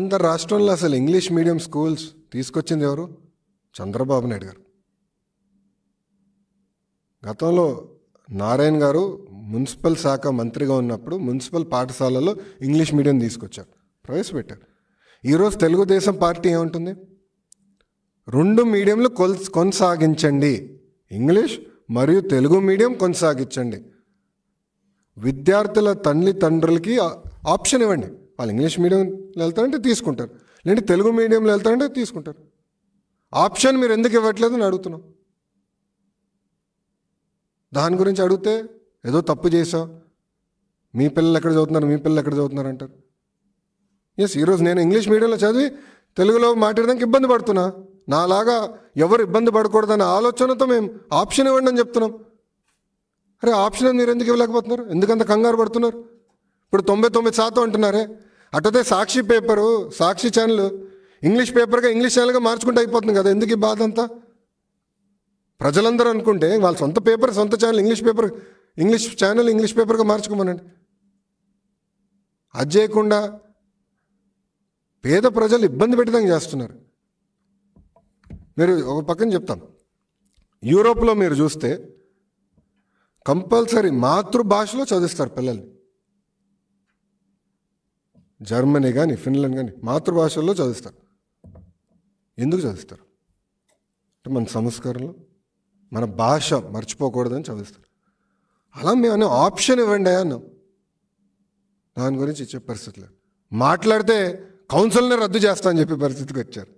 ఆంధ్ర రాష్ట్రంలో అసలు English medium schools తీసుకొచ్చింది ఎవరు చంద్రబాబు నాయుడు గారు గతంలో నారాయణ గారు మున్సిపల్ శాఖ మంత్రిగా ఉన్నప్పుడు మున్సిపల్ పాఠశాలలో ఇంగ్లీష్ మీడియం తీసుకొచ్చారు ప్రవేశపెట్టారు ఈరోజు తెలుగుదేశం పార్టీ ఏముంటుంది రెండు మీడియంలు కొల్ కొనసాగించండి ఇంగ్లీష్ మరియు తెలుగు మీడియం కొనసాగించండి విద్యార్థుల తల్లి తండ్రులకి ఆప్షన్ ఇవ్వండి వాళ్ళు ఇంగ్లీష్ మీడియంలో వెళ్తారంటే తీసుకుంటారు లేదంటే తెలుగు మీడియంలో వెళ్తారంటే తీసుకుంటారు ఆప్షన్ మీరు ఎందుకు ఇవ్వట్లేదు అని అడుగుతున్నాం దాని గురించి అడిగితే ఏదో తప్పు చేసావు మీ పిల్లలు ఎక్కడ చదువుతున్నారు మీ పిల్లలు ఎక్కడ చదువుతున్నారు అంటారు ఎస్ ఈరోజు నేను ఇంగ్లీష్ మీడియంలో చదివి తెలుగులో మాట్లాడడానికి ఇబ్బంది పడుతున్నా నాలాగా ఎవరు ఇబ్బంది పడకూడదన్న ఆలోచనతో మేము ఆప్షన్ ఇవ్వండి అని చెప్తున్నాం అరే ఆప్షన్ మీరు ఎందుకు ఇవ్వలేకపోతున్నారు ఎందుకంత కంగారు పడుతున్నారు ఇప్పుడు తొంభై తొమ్మిది శాతం అంటున్నారే అటుదే Sakshi paper Sakshi channel English పేపర్గా ఇంగ్లీష్ ఛానల్గా మార్చుకుంటే అయిపోతుంది కదా ఎందుకు ఈ బాధ అంతా ప్రజలందరూ అనుకుంటే వాళ్ళ సొంత పేపర్ సొంత channel English paper English channel English పేపర్గా మార్చుకోమనండి అది చేయకుండా పేద ప్రజలు ఇబ్బంది పెట్టడం చేస్తున్నారు మీరు ఒక పక్కన చెప్తాం యూరోప్లో మీరు చూస్తే కంపల్సరీ మాతృభాషలో చదివిస్తారు పిల్లల్ని జర్మనీ కానీ ఫిన్లాండ్ కానీ మాతృభాషల్లో చదివిస్తారు ఎందుకు చదివిస్తారు అంటే మన సంస్కారంలో మన భాష మర్చిపోకూడదని చదివిస్తారు అలా మేము ఆప్షన్ ఇవ్వండి అన్నాం దాని గురించి ఇచ్చే పరిస్థితి లేదు మాట్లాడితే కౌన్సిల్ని రద్దు చేస్తా అని చెప్పే పరిస్థితికి వచ్చారు